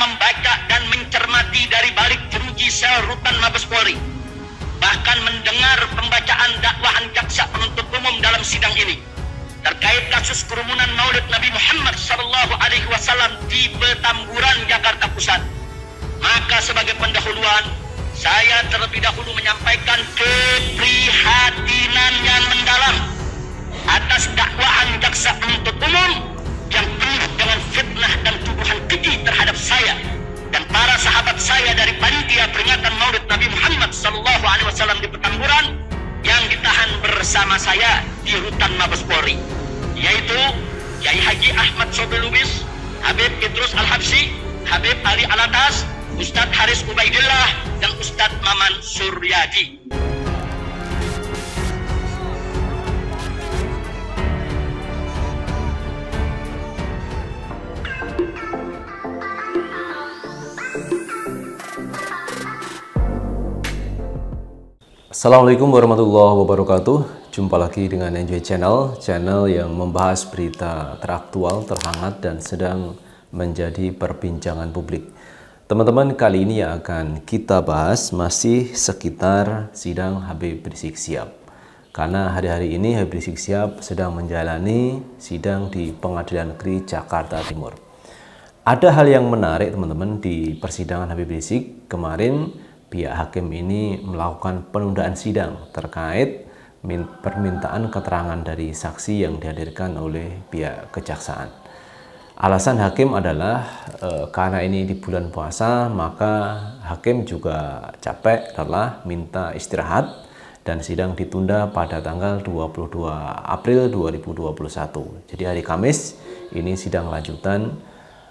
membaca dan mencermati dari balik jeruji sel rutan Mabes Polri, bahkan mendengar pembacaan dakwaan jaksa penuntut umum dalam sidang ini terkait kasus kerumunan Maulid Nabi Muhammad Shallallahu Alaihi Wasallam di Petamburan Jakarta Pusat. Maka sebagai pendahuluan, saya terlebih dahulu menyampaikan keprihatinan yang mendalam atas dakwaan jaksa penuntut umum yang penuh dengan fitnah dan tuduhan keji terhadap saya dan para sahabat saya dari panitia peringatan Maulid Nabi Muhammad Sallallahu Alaihi Wasallam di Petamburan yang ditahan bersama saya di Rutan Mabes Polri, yaitu Yai Haji Ahmad Sobel Lubis, Habib Idrus Al Habsi, Habib Ali Alatas, Ustadz Haris Ubaidillah, dan Ustadz Maman Suryadi. Assalamualaikum warahmatullahi wabarakatuh. Jumpa lagi dengan Enjoy Channel, channel yang membahas berita teraktual, terhangat, dan sedang menjadi perbincangan publik. Teman-teman, kali ini yang akan kita bahas masih sekitar sidang Habib Rizik Siap. Karena hari-hari ini Habib Rizik Siap sedang menjalani sidang di Pengadilan Negeri Jakarta Timur. Ada hal yang menarik teman-teman di persidangan Habib Rizik kemarin pihak hakim ini melakukan penundaan sidang terkait permintaan keterangan dari saksi yang dihadirkan oleh pihak kejaksaan. Alasan hakim adalah e, karena ini di bulan puasa, maka hakim juga capek telah minta istirahat dan sidang ditunda pada tanggal 22 April 2021. Jadi hari Kamis ini sidang lanjutan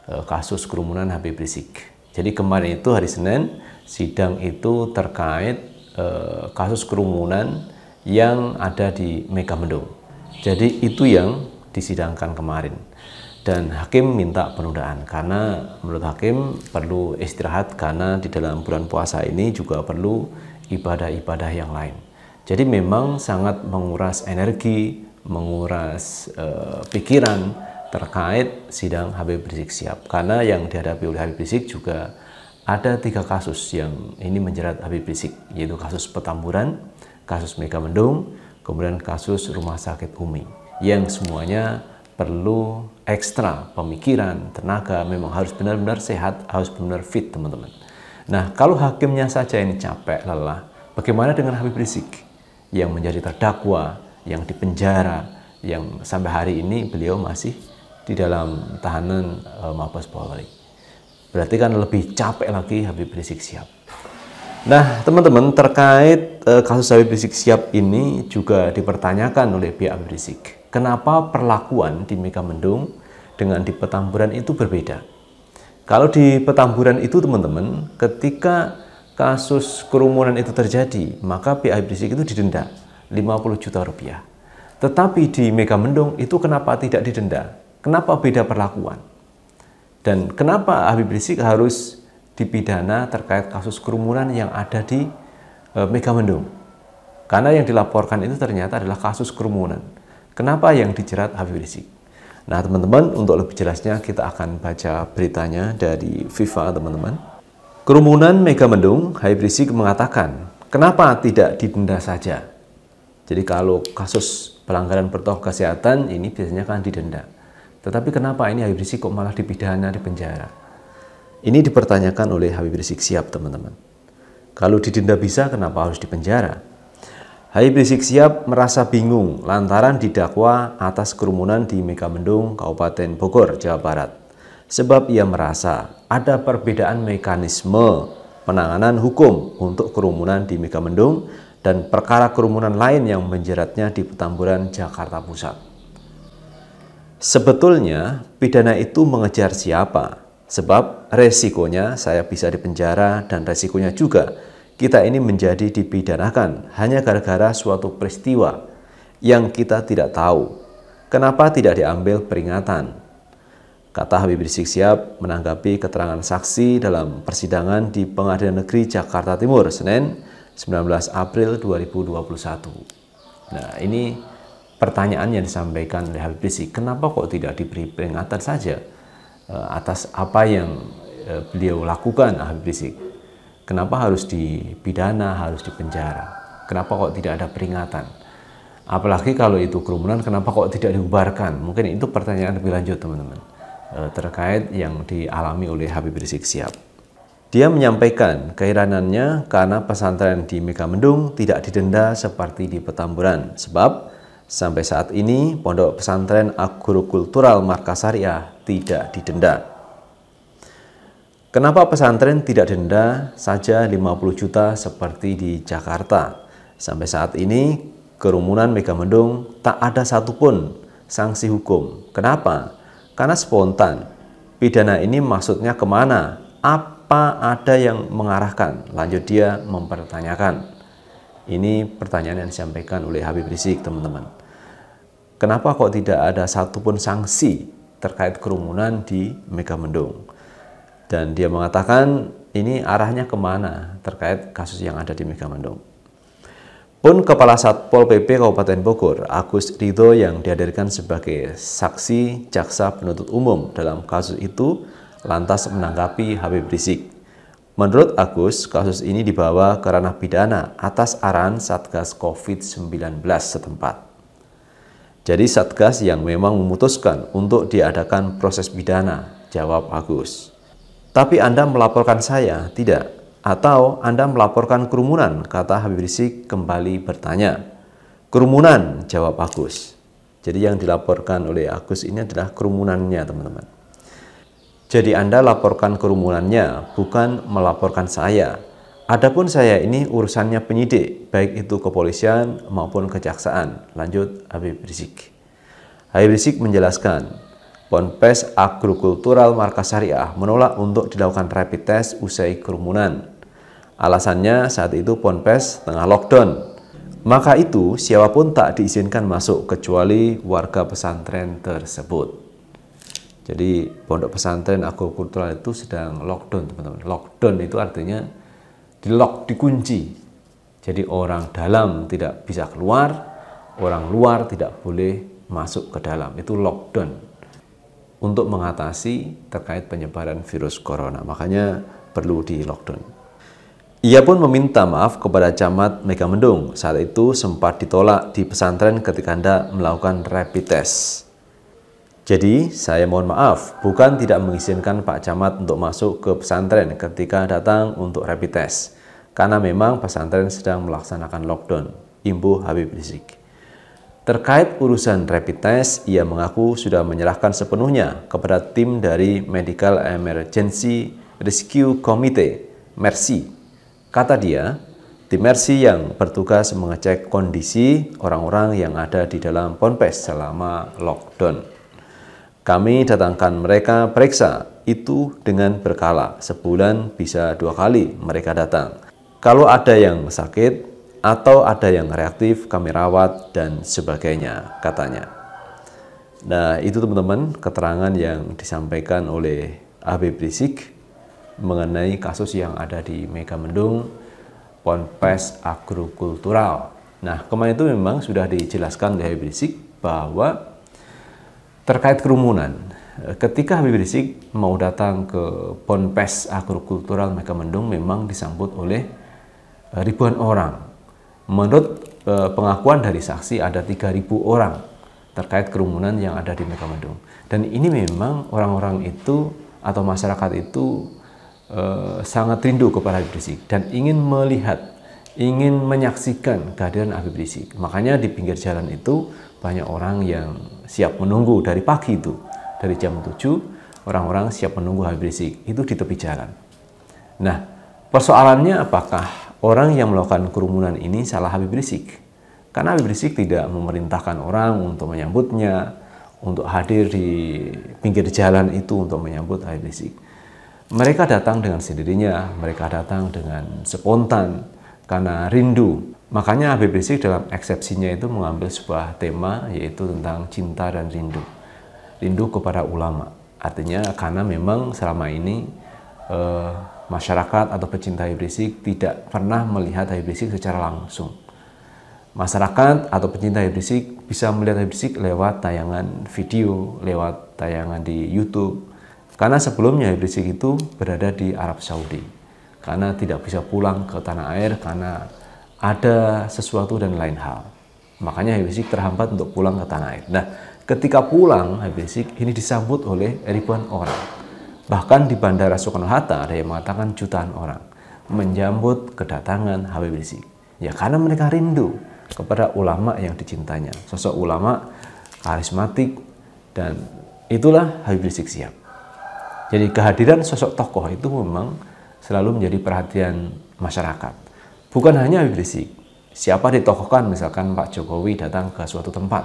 e, kasus kerumunan Habib Rizik. Jadi kemarin itu hari Senin Sidang itu terkait eh, kasus kerumunan yang ada di Megamendung. Jadi itu yang disidangkan kemarin. Dan hakim minta penundaan karena menurut hakim perlu istirahat karena di dalam bulan puasa ini juga perlu ibadah-ibadah yang lain. Jadi memang sangat menguras energi, menguras eh, pikiran terkait sidang Habib Rizik siap karena yang dihadapi oleh Habib Rizik juga ada tiga kasus yang ini menjerat Habib Rizik, yaitu kasus Petamburan, kasus Mega Mendung, kemudian kasus Rumah Sakit Umi, yang semuanya perlu ekstra pemikiran, tenaga, memang harus benar-benar sehat, harus benar-benar fit teman-teman. Nah, kalau hakimnya saja ini capek, lelah, bagaimana dengan Habib Rizik yang menjadi terdakwa, yang dipenjara, yang sampai hari ini beliau masih di dalam tahanan uh, Mabes Polri? Berarti kan lebih capek lagi Habib Rizik Siap. Nah, teman-teman, terkait eh, kasus Habib Rizik Siap ini juga dipertanyakan oleh pihak Habib Rizik. Kenapa perlakuan di Mendung dengan di Petamburan itu berbeda? Kalau di Petamburan itu, teman-teman, ketika kasus kerumunan itu terjadi, maka pihak Habib Rizik itu didenda 50 juta rupiah. Tetapi di Mega Mendung itu kenapa tidak didenda? Kenapa beda perlakuan? Dan kenapa Habib Rizik harus dipidana terkait kasus kerumunan yang ada di e, Megamendung? Karena yang dilaporkan itu ternyata adalah kasus kerumunan. Kenapa yang dijerat Habib Rizik? Nah, teman-teman, untuk lebih jelasnya kita akan baca beritanya dari FIFA, teman-teman. Kerumunan Megamendung, Habib Rizik mengatakan, kenapa tidak didenda saja? Jadi kalau kasus pelanggaran protokol kesehatan ini biasanya kan didenda. Tetapi kenapa ini Habib Rizik kok malah dipidana di penjara? Ini dipertanyakan oleh Habib Rizik Siap, teman-teman. Kalau didenda bisa, kenapa harus di penjara? Habib Rizik Siap merasa bingung lantaran didakwa atas kerumunan di Megamendung, Kabupaten Bogor, Jawa Barat. Sebab ia merasa ada perbedaan mekanisme penanganan hukum untuk kerumunan di Megamendung dan perkara kerumunan lain yang menjeratnya di Petamburan, Jakarta Pusat. Sebetulnya pidana itu mengejar siapa? Sebab resikonya saya bisa dipenjara dan resikonya juga kita ini menjadi dipidanakan hanya gara-gara suatu peristiwa yang kita tidak tahu. Kenapa tidak diambil peringatan? Kata Habib Rizik Sihab menanggapi keterangan saksi dalam persidangan di Pengadilan Negeri Jakarta Timur, Senin 19 April 2021. Nah, ini pertanyaan yang disampaikan oleh Habib Rizik, kenapa kok tidak diberi peringatan saja eh, atas apa yang eh, beliau lakukan Habib Rizik? Kenapa harus dipidana, harus dipenjara? Kenapa kok tidak ada peringatan? Apalagi kalau itu kerumunan, kenapa kok tidak dibubarkan? Mungkin itu pertanyaan lebih lanjut teman-teman eh, terkait yang dialami oleh Habib Rizik siap. Dia menyampaikan keheranannya karena pesantren di Megamendung tidak didenda seperti di Petamburan sebab Sampai saat ini, Pondok Pesantren Agrokultural Markasaria tidak didenda. Kenapa pesantren tidak denda saja 50 juta seperti di Jakarta? Sampai saat ini, kerumunan Megamendung tak ada satupun sanksi hukum. Kenapa? Karena spontan. Pidana ini maksudnya kemana? Apa ada yang mengarahkan? Lanjut dia mempertanyakan. Ini pertanyaan yang disampaikan oleh Habib Rizik, teman-teman. Kenapa kok tidak ada satupun sanksi terkait kerumunan di Megamendung? Dan dia mengatakan ini arahnya kemana terkait kasus yang ada di Megamendung. Pun Kepala Satpol PP Kabupaten Bogor, Agus Rido yang dihadirkan sebagai saksi jaksa penuntut umum dalam kasus itu, lantas menanggapi Habib Rizik Menurut Agus, kasus ini dibawa ke ranah pidana atas arahan Satgas COVID-19 setempat. Jadi Satgas yang memang memutuskan untuk diadakan proses pidana, jawab Agus. Tapi Anda melaporkan saya, tidak. Atau Anda melaporkan kerumunan, kata Habib Rizik kembali bertanya. Kerumunan, jawab Agus. Jadi yang dilaporkan oleh Agus ini adalah kerumunannya, teman-teman. Jadi Anda laporkan kerumunannya, bukan melaporkan saya. Adapun saya ini urusannya penyidik, baik itu kepolisian maupun kejaksaan. Lanjut Habib Rizik. Habib Rizik menjelaskan, Ponpes Agrikultural Markas Syariah menolak untuk dilakukan rapid test usai kerumunan. Alasannya saat itu Ponpes tengah lockdown. Maka itu siapapun tak diizinkan masuk kecuali warga pesantren tersebut. Jadi pondok pesantren agrokultural itu sedang lockdown teman-teman. Lockdown itu artinya di lock dikunci. Jadi orang dalam tidak bisa keluar, orang luar tidak boleh masuk ke dalam. Itu lockdown untuk mengatasi terkait penyebaran virus corona. Makanya perlu di lockdown. Ia pun meminta maaf kepada camat Megamendung. Saat itu sempat ditolak di pesantren ketika Anda melakukan rapid test. Jadi saya mohon maaf, bukan tidak mengizinkan Pak Camat untuk masuk ke pesantren ketika datang untuk rapid test. Karena memang pesantren sedang melaksanakan lockdown, imbu Habib Rizik. Terkait urusan rapid test, ia mengaku sudah menyerahkan sepenuhnya kepada tim dari Medical Emergency Rescue Committee, Mercy. Kata dia, tim Mercy yang bertugas mengecek kondisi orang-orang yang ada di dalam ponpes selama lockdown. Kami datangkan mereka periksa itu dengan berkala. Sebulan bisa dua kali mereka datang. Kalau ada yang sakit atau ada yang reaktif, kami rawat dan sebagainya, katanya. Nah, itu teman-teman keterangan yang disampaikan oleh Habib Rizik mengenai kasus yang ada di Megamendung, Ponpes Agrokultural. Nah, kemarin itu memang sudah dijelaskan oleh Habib Rizik bahwa Terkait kerumunan, ketika Habib Rizik mau datang ke Ponpes Agrokultural Megamendung memang disambut oleh eh, ribuan orang. Menurut eh, pengakuan dari saksi ada 3.000 orang terkait kerumunan yang ada di Megamendung. Dan ini memang orang-orang itu atau masyarakat itu eh, sangat rindu kepada Habib Rizik dan ingin melihat, ingin menyaksikan kehadiran Habib Rizik. Makanya di pinggir jalan itu banyak orang yang siap menunggu dari pagi itu, dari jam 7, orang-orang siap menunggu Habib Rizik, itu di tepi jalan. Nah, persoalannya apakah orang yang melakukan kerumunan ini salah Habib Rizik? Karena Habib Rizik tidak memerintahkan orang untuk menyambutnya, untuk hadir di pinggir jalan itu untuk menyambut Habib Rizik. Mereka datang dengan sendirinya, mereka datang dengan spontan, karena rindu Makanya Habib Rizik dalam eksepsinya itu mengambil sebuah tema yaitu tentang cinta dan rindu. Rindu kepada ulama. Artinya karena memang selama ini eh, masyarakat atau pecinta Habib Rizik tidak pernah melihat Habib Rizik secara langsung. Masyarakat atau pecinta Habib Rizik bisa melihat Habib Rizik lewat tayangan video, lewat tayangan di YouTube. Karena sebelumnya Habib Rizik itu berada di Arab Saudi. Karena tidak bisa pulang ke tanah air karena ada sesuatu dan lain hal. Makanya Habib Rizik terhambat untuk pulang ke tanah air. Nah, ketika pulang Habib Rizik ini disambut oleh ribuan orang. Bahkan di Bandara Soekarno-Hatta ada yang mengatakan jutaan orang menyambut kedatangan Habib Rizik. Ya karena mereka rindu kepada ulama yang dicintanya. Sosok ulama karismatik dan itulah Habib Rizik siap. Jadi kehadiran sosok tokoh itu memang selalu menjadi perhatian masyarakat. Bukan hanya Habib Rizik, siapa ditokohkan misalkan Pak Jokowi datang ke suatu tempat,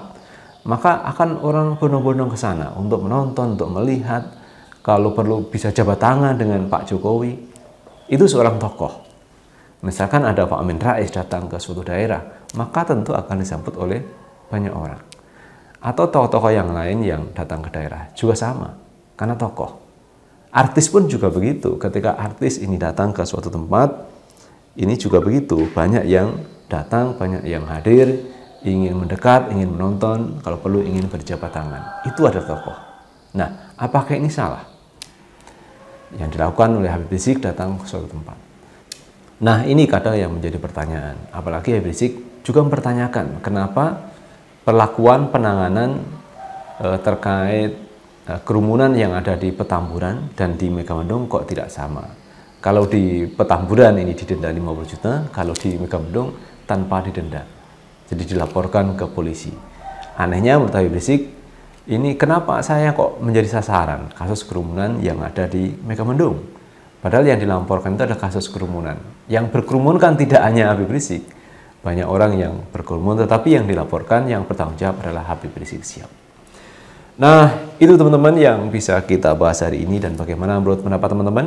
maka akan orang bondong bondong ke sana untuk menonton, untuk melihat, kalau perlu bisa jabat tangan dengan Pak Jokowi. Itu seorang tokoh. Misalkan ada Pak Amin Rais datang ke suatu daerah, maka tentu akan disambut oleh banyak orang. Atau tokoh-tokoh yang lain yang datang ke daerah juga sama, karena tokoh. Artis pun juga begitu, ketika artis ini datang ke suatu tempat, ini juga begitu, banyak yang datang, banyak yang hadir, ingin mendekat, ingin menonton, kalau perlu ingin berjabat tangan. Itu ada tokoh. Nah, apakah ini salah? Yang dilakukan oleh Habib Rizik datang ke suatu tempat. Nah, ini kadang yang menjadi pertanyaan. Apalagi Habib Rizik juga mempertanyakan kenapa perlakuan penanganan e, terkait e, kerumunan yang ada di Petamburan dan di Megamendung kok tidak sama kalau di Petamburan ini didenda 50 juta, kalau di Megamendung tanpa didenda. Jadi dilaporkan ke polisi. Anehnya menurut Habib Rizik, ini kenapa saya kok menjadi sasaran kasus kerumunan yang ada di Megamendung? Padahal yang dilaporkan itu ada kasus kerumunan. Yang berkerumun kan tidak hanya Habib Rizik, banyak orang yang berkerumun, tetapi yang dilaporkan yang bertanggung jawab adalah Habib Rizik siap. Nah, itu teman-teman yang bisa kita bahas hari ini dan bagaimana menurut pendapat teman-teman